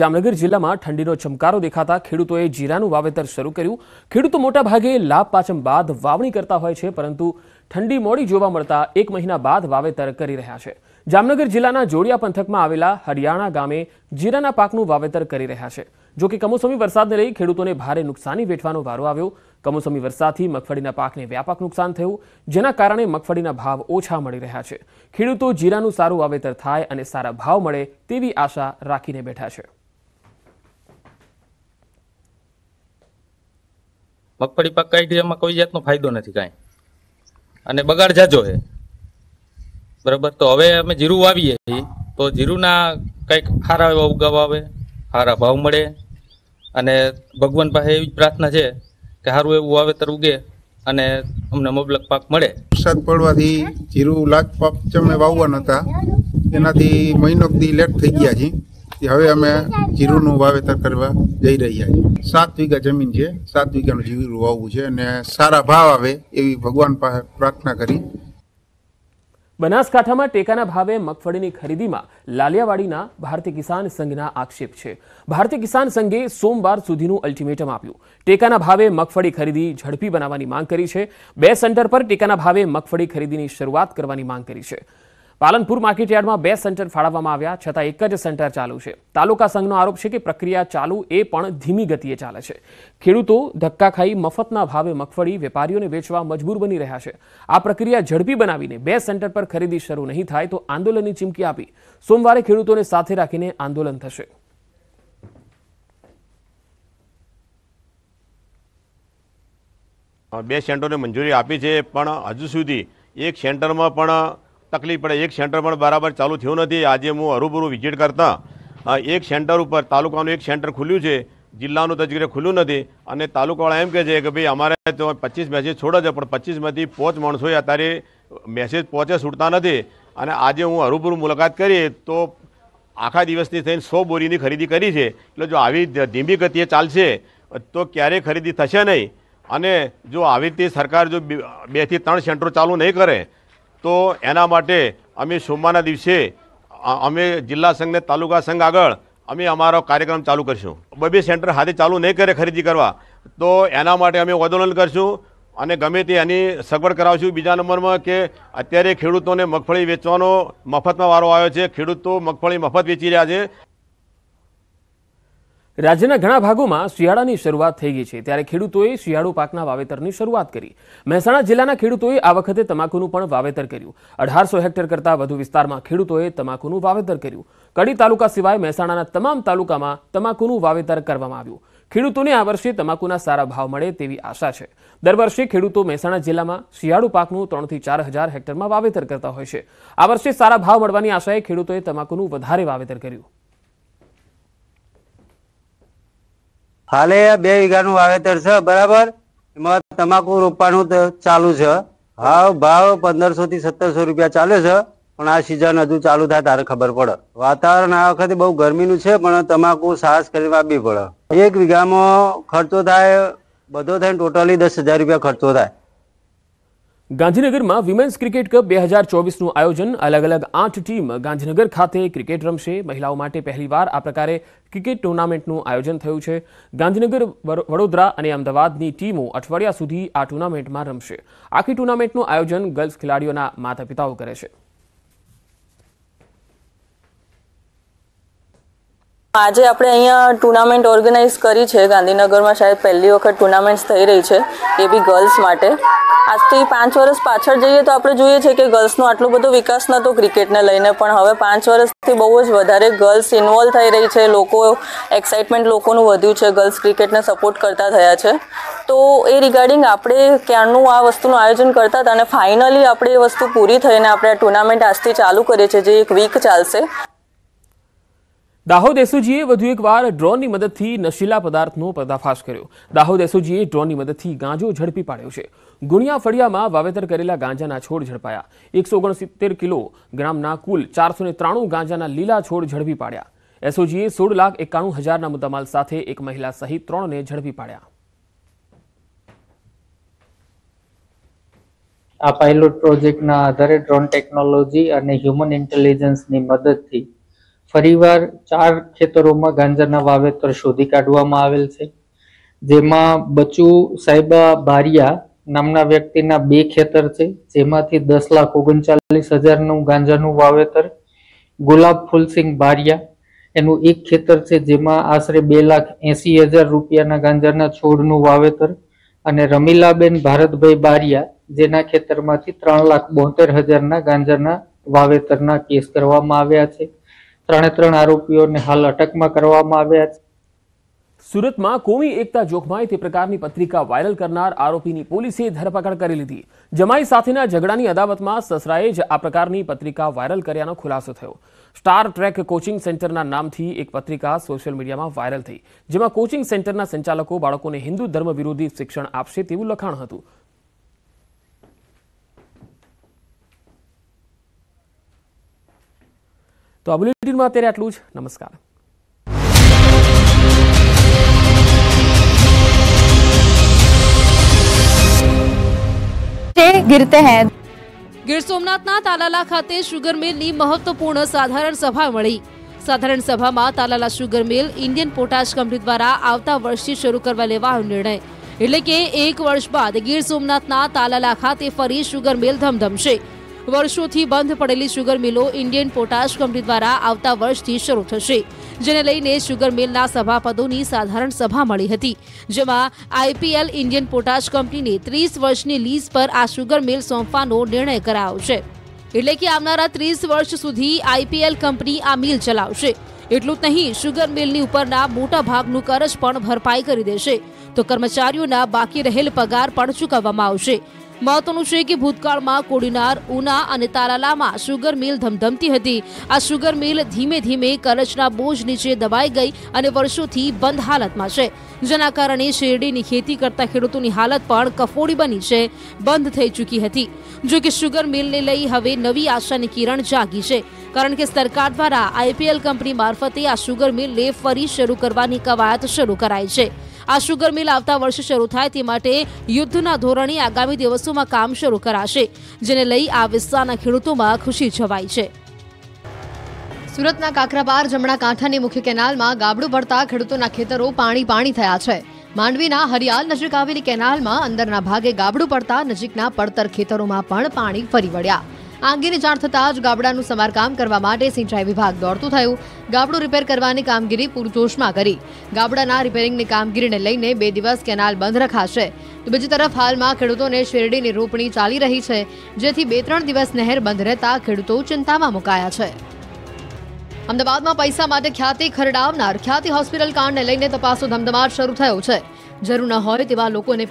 જામનગર જિલ્લામાં ઠંડીનો ચમકારો દેખાતા ખેડૂતોએ જીરાનું વાવેતર શરૂ કર્યું ખેડૂતો મોટા ભાગે લાભ પાચમ બાદ વાવણી કરતા હોય છે પરંતુ ઠંડી મોડી જોવા મળતા એક મહિના બાદ વાવેતર કરી રહ્યા છે જામનગર જિલ્લાના જોડિયા પંથકમાં આવેલા હરિયાણા ગામે જીરાના પાકનું વાવેતર કરી રહ્યા છે જો કે કમોસમી વરસાદને લઈ ખેડૂતોને ભારે નુકસાની વેઠવાનો વારો આવ્યો કમોસમી વરસાદથી મગફળીના પાકને વ્યાપક નુકસાન થયું જેના કારણે મગફળીના ભાવ ઓછા મળી રહ્યા છે ખેડૂતો જીરાનું સારું વાવેતર થાય અને સારા ભાવ મળે તેવી આશા રાખીને બેઠા છે મગફળી પાક કાઢી એમાં કોઈ જાતનો ફાયદો નથી કાંઈ અને બગાડ જાજો છે બરાબર તો હવે અમે જીરું વાવીએ છીએ તો જીરુંના કંઈક સારા એવા ઉગાવ આવે સારા ભાવ મળે અને ભગવાન પાસે એવી જ પ્રાર્થના છે કે સારું એવું વાવેતર ઉગે અને અમને મબલક પાક મળે વરસાદ પડવાથી જીરું લાખ પાક જે અમે વાવવાના હતા એનાથી મહિનો દી લેટ થઈ ગયા છીએ હવે અમે જીરુનું વાવેતર કરવા જઈ રહ્યા છીએ સાત વીઘા જમીન છે સાત વીઘાનું જીરું વાવવું છે અને સારા ભાવ આવે એવી ભગવાન પાસે પ્રાર્થના કરી બનાસકાંઠામાં ટેકાના ભાવે મગફળીની ખરીદીમાં લાલિયાવાડીના ભારતીય કિસાન સંઘના આક્ષેપ છે ભારતીય કિસાન સંઘે સોમવાર સુધીનું અલ્ટિમેટમ આપ્યું ટેકાના ભાવે મગફળી ખરીદી ઝડપી બનાવવાની માંગ કરી છે બે સેન્ટર પર ટેકાના ભાવે મગફળી ખરીદીની શરૂઆત કરવાની માંગ કરી છે પાલનપુર માર્કેટયાર્ડમાં બે સેન્ટર ફાળવવામાં આવ્યા છતાં એક જ સેન્ટર ચાલુ છે તાલુકા સંઘનો આરોપ છે કે પ્રક્રિયા ચાલુ એ પણ ધીમી ગતિએ ચાલે છે ખેડૂતો ધક્કા ખાઈ મફતના ભાવે મગફળી વેપારીઓને વેચવા મજબૂર બની રહ્યા છે આ પ્રક્રિયા ઝડપી બનાવીને બે સેન્ટર પર ખરીદી શરૂ નહીં થાય તો આંદોલનની ચીમકી આપી સોમવારે ખેડૂતોને સાથે રાખીને આંદોલન થશે બે સેન્ટરોને મંજૂરી આપી છે પણ હજુ સુધી એક સેન્ટરમાં પણ તકલીફ પડે એક સેન્ટર પણ બરાબર ચાલુ થયું નથી આજે હું હરૂબરૂ વિઝિટ કરતાં એક સેન્ટર ઉપર તાલુકાનું એક સેન્ટર ખુલ્યું છે જિલ્લાનું તજગીરે ખુલ્યું નથી અને તાલુકાવાળા એમ કહે છે કે ભાઈ અમારે તો પચીસ મેસેજ છોડે છે પણ પચીસમાંથી પાંચ માણસોએ અત્યારે મેસેજ પહોંચે છૂટતા નથી અને આજે હું હરૂબરૂ મુલાકાત કરી તો આખા દિવસની થઈને સો બોરીની ખરીદી કરી છે એટલે જો આવી ધીમી ગતિએ ચાલશે તો ક્યારેય ખરીદી થશે નહીં અને જો આવી રીતે સરકાર જો બેથી ત્રણ સેન્ટરો ચાલુ નહીં કરે તો એના માટે અમે સોમવારના દિવસે અમે જિલ્લા સંઘને તાલુકા સંઘ આગળ અમે અમારો કાર્યક્રમ ચાલુ કરીશું બબે સેન્ટર હાથે ચાલુ નહીં કરે ખરીદી કરવા તો એના માટે અમે આંદોલન કરીશું અને ગમે તે એની સગવડ કરાવશું બીજા નંબરમાં કે અત્યારે ખેડૂતોને મગફળી વેચવાનો મફતમાં વારો આવ્યો છે ખેડૂતો મગફળી મફત વેચી રહ્યા છે રાજ્યના ઘણા ભાગોમાં શિયાળાની શરૂઆત થઈ ગઈ છે ત્યારે ખેડૂતોએ શિયાળુ પાકના વાવેતરની શરૂઆત કરી મહેસાણા જિલ્લાના ખેડૂતોએ આ વખતે તમાકુનું પણ વાવેતર કર્યું અઢારસો હેક્ટર કરતાં વધુ વિસ્તારમાં ખેડૂતોએ તમાકુનું વાવેતર કર્યું કડી તાલુકા સિવાય મહેસાણાના તમામ તાલુકામાં તમાકુનું વાવેતર કરવામાં આવ્યું ખેડૂતોને આ વર્ષે તમાકુના સારા ભાવ મળે તેવી આશા છે દર વર્ષે ખેડૂતો મહેસાણા જિલ્લામાં શિયાળુ પાકનું ત્રણથી ચાર હજાર હેક્ટરમાં વાવેતર કરતા હોય છે આ વર્ષે સારા ભાવ મળવાની આશાએ ખેડૂતોએ તમાકુનું વધારે વાવેતર કર્યું હાલે બે વીઘાનું વાવેતર છે બરાબર એમાં તમાકુ રોપવાનું ચાલુ છે હાવ ભાવ પંદરસો થી સત્તરસો રૂપિયા ચાલે છે પણ આ સિઝન હજુ ચાલુ થાય તારે ખબર પડે વાતાવરણ આ વખતે બહુ ગરમીનું છે પણ તમાકુ સાહસ કરીને વાપી પડે એક વીઘામાં ખર્ચો થાય બધો થાય ટોટલી દસ હજાર રૂપિયા ખર્ચો થાય ગાંધીનગરમાં વિમેન્સ ક્રિકેટ કપ બે હજાર ચોવીસનું આયોજન અલગ અલગ આઠ ટીમ ગાંધીનગર ખાતે ક્રિકેટ રમશે મહિલાઓ માટે પહેલીવાર આ પ્રકારે ક્રિકેટ ટુર્નામેન્ટનું આયોજન થયું છે ગાંધીનગર વડોદરા અને અમદાવાદની ટીમો અઠવાડિયા સુધી આ ટુર્નામેન્ટમાં રમશે આખી ટુર્નામેન્ટનું આયોજન ગર્લ્સ ખેલાડીઓના માતા પિતાઓ કરે છે આજે આપણે અહીંયા ટુર્નામેન્ટ ઓર્ગેનાઇઝ કરી છે ગાંધીનગરમાં શાયદ પહેલી વખત ટુર્નામેન્ટ થઈ રહી છે એ બી ગર્લ્સ માટે આજથી પાંચ વર્ષ પાછળ જઈએ તો આપણે જોઈએ છીએ કે ગર્લ્સનો આટલો બધો વિકાસ નહોતો ક્રિકેટને લઈને પણ હવે પાંચ વર્ષથી બહુ જ વધારે ગર્લ્સ ઇન્વોલ્વ થઈ રહી છે લોકો એક્સાઇટમેન્ટ લોકોનું વધ્યું છે ગર્લ્સ ક્રિકેટને સપોર્ટ કરતા થયા છે તો એ રિગાર્ડિંગ આપણે ક્યારનું આ વસ્તુનું આયોજન કરતા હતા અને ફાઇનલી આપણે એ વસ્તુ પૂરી થઈને આપણે આ ટુર્નામેન્ટ આજથી ચાલુ કરીએ છીએ જે એક વીક ચાલશે દાહોદ એસઓજીએ વધુ એકવાર ડ્રોનની મદદથી નશીલા પદાર્થનો પર્દાફાશ કર્યો દાહોદ એસઓજીએ ડ્રોનની મદદથી ગાંજો ઝડપી પાડ્યો છે ગુણિયા ફળિયામાં વાવેતર કરેલા ગાંજાના છોડ ઝડપાયા એકસો ઓગણસિત્તેર કિલો ગ્રામના કુલ ચારસો ને ત્રાણું ગાંજાના લીલા છોડ ઝડપી પાડ્યા એસઓજીએ સોળ લાખ એકાણું હજારના મુદ્દામાલ સાથે એક મહિલા સહિત ત્રણને ઝડપી પાડ્યા આ પાયલોટ પ્રોજેક્ટના આધારે ડ્રોન ટેકનોલોજી અને હ્યુમન ઇન્ટેલિજન્સની મદદથી ફરીવાર ચાર ખેતરોમાં ગાંજાના વાવેતર શોધી કાઢવામાં આવેલ છે જેમાં બચુ સાહેબા બારિયા નામના વ્યક્તિના બે ખેતર છે જેમાંથી દસ લાખ ઓગણચાલીસ હજારનું ગાંજાનું વાવેતર ગુલાબ ફૂલસિંહ બારિયા એનું એક ખેતર છે જેમાં આશરે બે લાખ એસી હજાર રૂપિયાના ગાંજાના છોડનું વાવેતર અને રમીલાબેન ભારતભાઈ બારિયા જેના ખેતરમાંથી ત્રણ લાખ બોતેર હજારના ગાંજાના વાવેતરના કેસ કરવામાં આવ્યા છે ત્રણે ત્રણ આરોપીઓને હાલ અટકમાં કરવામાં આવ્યા છે સુરતમાં કોમી એકતા જોખમાય તે પ્રકારની પત્રિકા વાયરલ કરનાર આરોપીની પોલીસે ધરપકડ કરી લીધી જમાઈ સાથેના ઝઘડાની અદાવતમાં સસરાએ જ આ પ્રકારની પત્રિકા વાયરલ કર્યાનો ખુલાસો થયો સ્ટાર ટ્રેક કોચિંગ સેન્ટરના નામથી એક પત્રિકા સોશિયલ મીડિયામાં વાયરલ થઈ જેમાં કોચિંગ સેન્ટરના સંચાલકો બાળકોને હિન્દુ ધર્મ વિરોધી શિક્ષણ આપશે તેવું લખાણ હતું तो आ बुलेटिन में अत्य आटलूज नमस्कार गिर सोमनाथ ना तालाला खाते शुगर मिल नी महत्वपूर्ण साधारण सभा मिली साधारण सभा में Talala sugar mill Indian potash company द्वारा आता वर्ष शुरू करने लेवा निर्णय एट्ले एक वर्ष बाद गिर सोमनाथ ना तालाला खाते फरी शुगर मिल धमधमशे વર્ષોથી બંધ પડેલી સુગર મિલો ઇન્ડિયન પોટાશ કંપની દ્વારા આવતા વર્ષથી શરૂ થશે જેને લઈને સુગર મિલના સભાપદોની સાધારણ સભા મળી હતી જેમાં આઈપીએલ ઇન્ડિયન પોટાશ કંપનીને ત્રીસ વર્ષની લીઝ પર આ સુગર મિલ સોંપવાનો નિર્ણય કરાયો છે એટલે કે આવનારા ત્રીસ વર્ષ સુધી આઈપીએલ કંપની આ મિલ ચલાવશે એટલું જ નહીં સુગર મિલની ઉપરના મોટા ભાગનું કરજ પણ ભરપાઈ કરી દેશે તો કર્મચારીઓના બાકી રહેલ પગાર પણ ચૂકવવામાં આવશે મહત્વનું છે કે ભૂતકાળમાં કોડીનાર ઉના અને તાલાલામાં સુગર મિલ ધમધમતી હતી આ સુગર મિલ ધીમે ધીમે કરચના બોજ નીચે દબાઈ ગઈ અને વર્ષોથી બંધ હાલતમાં છે જેના કારણે શેરડીની ખેતી કરતા ખેડૂતોની હાલત પણ કફોડી બની છે બંધ થઈ ચૂકી હતી જો કે સુગર મિલને લઈ હવે નવી આશાની કિરણ જાગી છે કારણ કે સરકાર દ્વારા આઈપીએલ કંપની મારફતે આ સુગર મિલને ફરી શરૂ કરવાની કવાયત શરૂ કરાઈ છે આ શુગર મિલ આવતા વર્ષે શરૂ થાય તે માટે યુદ્ધના ધોરણે આગામી દિવસોમાં કામ શરૂ કરાશે જેને લઈ આ વિસ્તારના ખેડૂતોમાં ખુશી છવાઈ છે સુરતના કાકરાબાર જમણા કાંઠાની મુખ્ય કેનાલમાં ગાબડું પડતા ખેડૂતોના ખેતરો પાણી પાણી થયા છે માંડવીના હરિયાલ નજીક આવેલી કેનાલમાં અંદરના ભાગે ગાબડું પડતા નજીકના પડતર ખેતરોમાં પણ પાણી ફરી વળ્યા આ અંગેની જાણ થતાં જ ગાબડાનું સમારકામ કરવા માટે સિંચાઈ વિભાગ દોડતું થયું ગાબડું રિપેર કરવાની કામગીરી પૂરજોશમાં કરી ગાબડાના રિપેરિંગની કામગીરીને લઈને બે દિવસ કેનાલ બંધ રખાશે તો બીજી તરફ હાલમાં ખેડૂતોને શેરડીની રોપણી ચાલી રહી છે જેથી બે ત્રણ દિવસ નહેર બંધ રહેતા ખેડૂતો ચિંતામાં મુકાયા છે અમદાવાદમાં પૈસા માટે ખ્યાતિ ખરડાવનાર ખ્યાતિ હોસ્પિટલ કાંડને લઈને તપાસો ધમધમાટ શરૂ થયો છે જરૂર ન હોય તેવા લોકોને